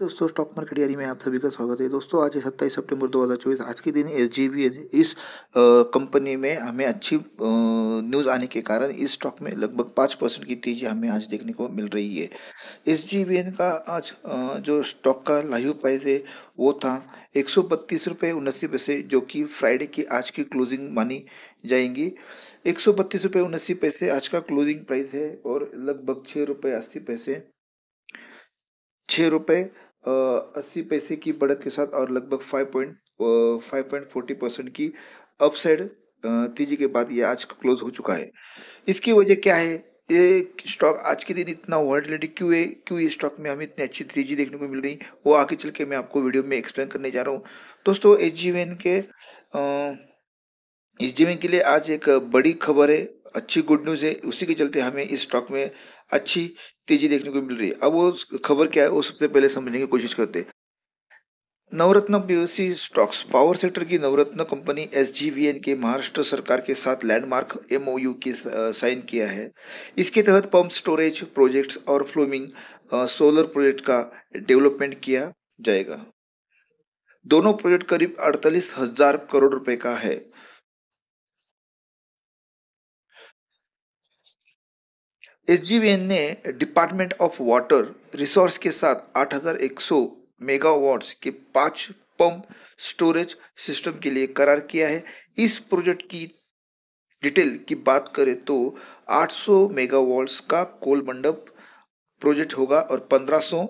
दोस्तों stock market यारी में आप सभी का स्वागत है दोस्तों आज सत्ताईस सितंबर 2024 आज के दिन एस इस कंपनी में हमें अच्छी न्यूज़ आने के कारण इस स्टॉक में लगभग पाँच परसेंट की तेजी हमें आज देखने को मिल रही है एस का आज जो स्टॉक का लाइव प्राइस है वो था एक सौ बत्तीस रुपये उन्नासी पैसे जो कि फ्राइडे की आज की क्लोजिंग मानी जाएंगी एक सौ बत्तीस रुपये उन्नासी पैसे आज का क्लोजिंग प्राइस है और लगभग छः रुपये अस्सी पैसे छः रुपये अस्सी पैसे की बढ़त के साथ और लगभग five point five point forty percent की अपसाइड तेजी के बाद ये आज क्लोज हो चुका है इसकी वजह क्या है ये स्टॉक आज के दिन इतना वॉल्टिलिटी क्यों है क्यों ये स्टॉक में हमें इतनी अच्छी तेजी देखने को मिल रही वो आगे चल के मैं आपको वीडियो में एक्सप्लेन करने जा रहा हूँ दोस्तों एच के एच के लिए आज एक बड़ी खबर है अच्छी गुड न्यूज़ है उसी के चलते हमें इस स्टॉक में अच्छी तेजी देखने को मिल रही है अब वो खबर क्या है वो सबसे पहले समझने की कोशिश करते हैं Navratna POC stocks power sector की नवरत्न कंपनी एस के महाराष्ट्र सरकार के साथ लैंडमार्क एमओयू के साइन किया है इसके तहत पंप स्टोरेज प्रोजेक्ट्स और फ्लोमिंग सोलर प्रोजेक्ट का डेवलपमेंट किया जाएगा दोनों प्रोजेक्ट करीब अड़तालीस हजार करोड़ रुपए का है एसजीवीएन ने डिपार्टमेंट ऑफ वाटर रिसोर्स के साथ 8100 मेगावाट्स के पांच पंप स्टोरेज सिस्टम के लिए करार किया है इस प्रोजेक्ट की डिटेल की बात करें तो 800 मेगावाट्स का कोल मंडप प्रोजेक्ट होगा और 1500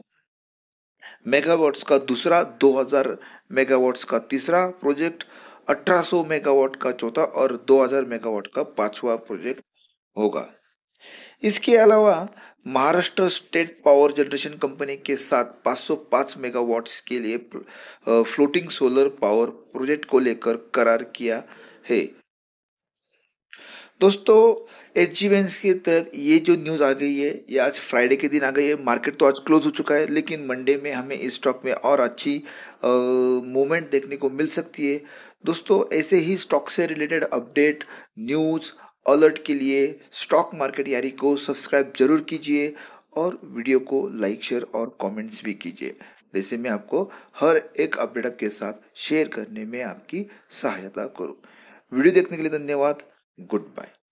मेगावाट्स का दूसरा 2000 मेगावाट्स का तीसरा प्रोजेक्ट 1800 मेगावाट का चौथा और 2000 मेगावाट का पांचवा प्रोजेक्ट होगा इसके अलावा Maharashtra state power generation company के साथ 505 मेगावाट्स के लिए फ्लोटिंग सोलर पावर प्रोजेक्ट को लेकर करार किया है दोस्तों एच जी वेंस के तहत ये जो न्यूज़ आ गई है ये आज फ्राइडे के दिन आ गई है मार्केट तो आज क्लोज हो चुका है लेकिन मंडे में हमें इस स्टॉक में और अच्छी मूवमेंट देखने को मिल सकती है दोस्तों ऐसे ही स्टॉक से रिलेटेड अपडेट न्यूज़ अलर्ट के लिए स्टॉक मार्केट यारी को सब्सक्राइब जरूर कीजिए और वीडियो को लाइक शेयर और कमेंट्स भी कीजिए जैसे मैं आपको हर एक अपडेट के साथ शेयर करने में आपकी सहायता करूँ वीडियो देखने के लिए धन्यवाद गुड बाय